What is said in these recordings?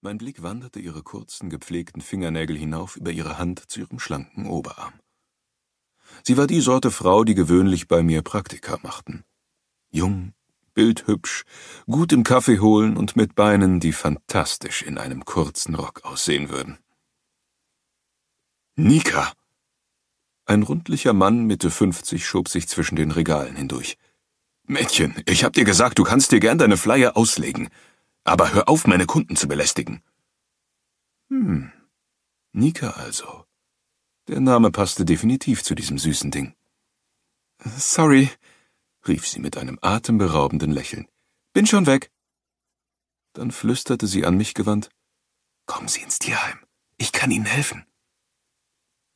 Mein Blick wanderte ihre kurzen, gepflegten Fingernägel hinauf über ihre Hand zu ihrem schlanken Oberarm. Sie war die Sorte Frau, die gewöhnlich bei mir Praktika machten. Jung, bildhübsch, gut im Kaffee holen und mit Beinen, die fantastisch in einem kurzen Rock aussehen würden. Nika! Ein rundlicher Mann Mitte 50 schob sich zwischen den Regalen hindurch. Mädchen, ich hab dir gesagt, du kannst dir gern deine Flyer auslegen. Aber hör auf, meine Kunden zu belästigen. Hm, Nika also. Der Name passte definitiv zu diesem süßen Ding. Sorry, rief sie mit einem atemberaubenden Lächeln. Bin schon weg. Dann flüsterte sie an mich gewandt. Kommen Sie ins Tierheim. Ich kann Ihnen helfen.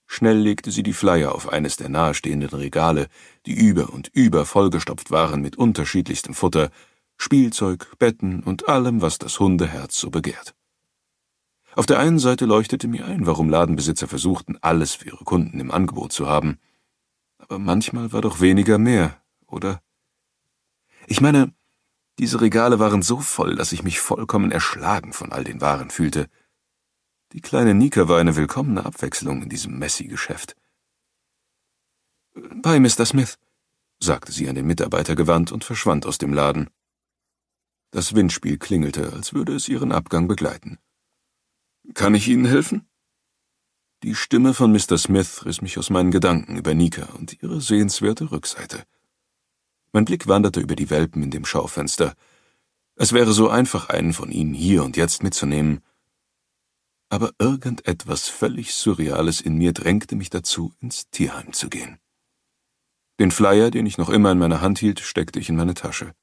Schnell legte sie die Flyer auf eines der nahestehenden Regale, die über und über vollgestopft waren mit unterschiedlichstem Futter, Spielzeug, Betten und allem, was das Hundeherz so begehrt. Auf der einen Seite leuchtete mir ein, warum Ladenbesitzer versuchten, alles für ihre Kunden im Angebot zu haben. Aber manchmal war doch weniger mehr, oder? Ich meine, diese Regale waren so voll, dass ich mich vollkommen erschlagen von all den Waren fühlte. Die kleine Nika war eine willkommene Abwechslung in diesem Messi-Geschäft. Bei Mr. Smith, sagte sie an den Mitarbeiter gewandt und verschwand aus dem Laden. Das Windspiel klingelte, als würde es ihren Abgang begleiten. Kann ich Ihnen helfen? Die Stimme von Mr. Smith riss mich aus meinen Gedanken über Nika und ihre sehenswerte Rückseite. Mein Blick wanderte über die Welpen in dem Schaufenster. Es wäre so einfach, einen von ihnen hier und jetzt mitzunehmen. Aber irgendetwas völlig Surreales in mir drängte mich dazu, ins Tierheim zu gehen. Den Flyer, den ich noch immer in meiner Hand hielt, steckte ich in meine Tasche.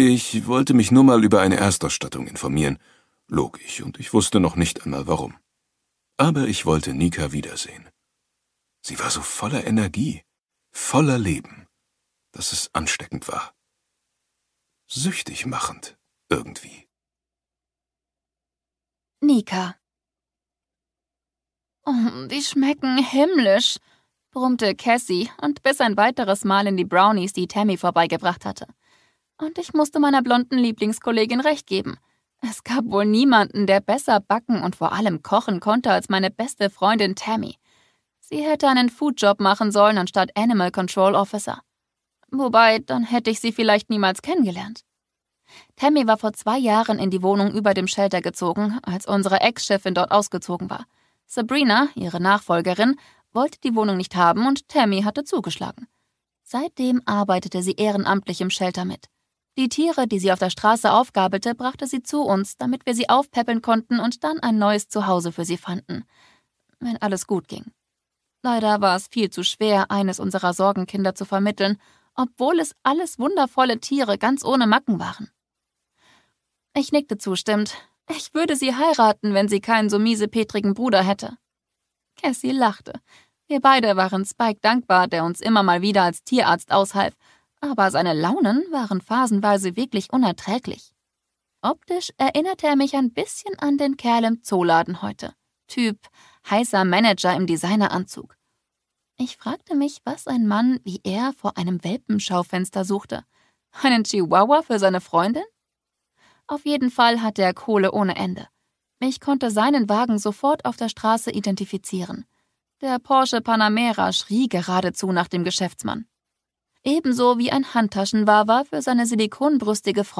Ich wollte mich nur mal über eine Erstausstattung informieren, log ich, und ich wusste noch nicht einmal warum. Aber ich wollte Nika wiedersehen. Sie war so voller Energie, voller Leben, dass es ansteckend war. Süchtig machend, irgendwie. Nika. Oh, die schmecken himmlisch, brummte Cassie und biss ein weiteres Mal in die Brownies, die Tammy vorbeigebracht hatte. Und ich musste meiner blonden Lieblingskollegin recht geben. Es gab wohl niemanden, der besser backen und vor allem kochen konnte als meine beste Freundin Tammy. Sie hätte einen Foodjob machen sollen anstatt Animal Control Officer. Wobei, dann hätte ich sie vielleicht niemals kennengelernt. Tammy war vor zwei Jahren in die Wohnung über dem Shelter gezogen, als unsere Ex-Chefin dort ausgezogen war. Sabrina, ihre Nachfolgerin, wollte die Wohnung nicht haben und Tammy hatte zugeschlagen. Seitdem arbeitete sie ehrenamtlich im Shelter mit. Die Tiere, die sie auf der Straße aufgabelte, brachte sie zu uns, damit wir sie aufpäppeln konnten und dann ein neues Zuhause für sie fanden. Wenn alles gut ging. Leider war es viel zu schwer, eines unserer Sorgenkinder zu vermitteln, obwohl es alles wundervolle Tiere ganz ohne Macken waren. Ich nickte zustimmend. Ich würde sie heiraten, wenn sie keinen so miesepetrigen Bruder hätte. Cassie lachte. Wir beide waren Spike dankbar, der uns immer mal wieder als Tierarzt aushalf aber seine Launen waren phasenweise wirklich unerträglich. Optisch erinnerte er mich ein bisschen an den Kerl im Zooladen heute. Typ, heißer Manager im Designeranzug. Ich fragte mich, was ein Mann wie er vor einem Welpenschaufenster suchte. Einen Chihuahua für seine Freundin? Auf jeden Fall hatte er Kohle ohne Ende. Ich konnte seinen Wagen sofort auf der Straße identifizieren. Der Porsche Panamera schrie geradezu nach dem Geschäftsmann ebenso wie ein Handtaschenwawa für seine silikonbrüstige Freundin.